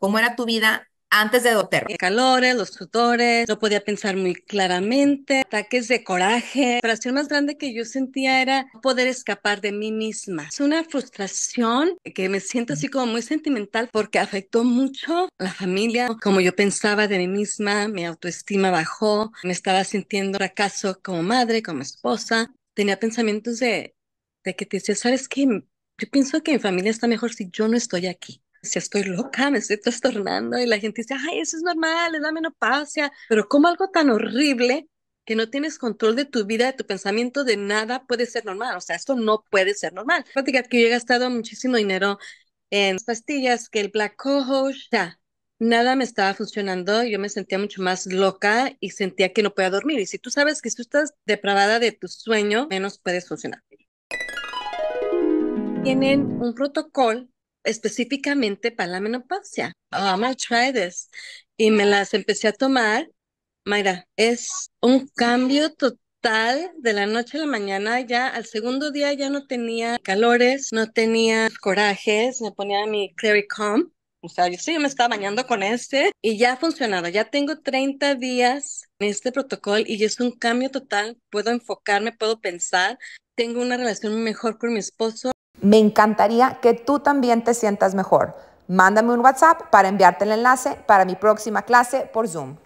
¿Cómo era tu vida antes de El eh, Calores, los tutores, no podía pensar muy claramente, ataques de coraje. La frustración más grande que yo sentía era poder escapar de mí misma. Es una frustración que me siento así como muy sentimental porque afectó mucho a la familia, como yo pensaba de mí misma, mi autoestima bajó, me estaba sintiendo fracaso como madre, como esposa. Tenía pensamientos de, de que te decía, ¿sabes qué? Yo pienso que mi familia está mejor si yo no estoy aquí si estoy loca, me estoy trastornando y la gente dice, ay, eso es normal, es la menopausia, pero como algo tan horrible que no tienes control de tu vida, de tu pensamiento, de nada puede ser normal, o sea, esto no puede ser normal. Práctica que yo he gastado muchísimo dinero en pastillas, que el black coho, nada me estaba funcionando, yo me sentía mucho más loca y sentía que no podía dormir. Y si tú sabes que tú estás depravada de tu sueño, menos puedes funcionar. Tienen un protocolo específicamente para la menopausia. Oh, I'm try this. Y me las empecé a tomar. Mayra, es un cambio total de la noche a la mañana. Ya al segundo día ya no tenía calores, no tenía corajes, me ponía mi Calm. O sea, yo sí me estaba bañando con este y ya ha funcionado. Ya tengo 30 días en este protocolo y es un cambio total. Puedo enfocarme, puedo pensar. Tengo una relación mejor con mi esposo. Me encantaría que tú también te sientas mejor. Mándame un WhatsApp para enviarte el enlace para mi próxima clase por Zoom.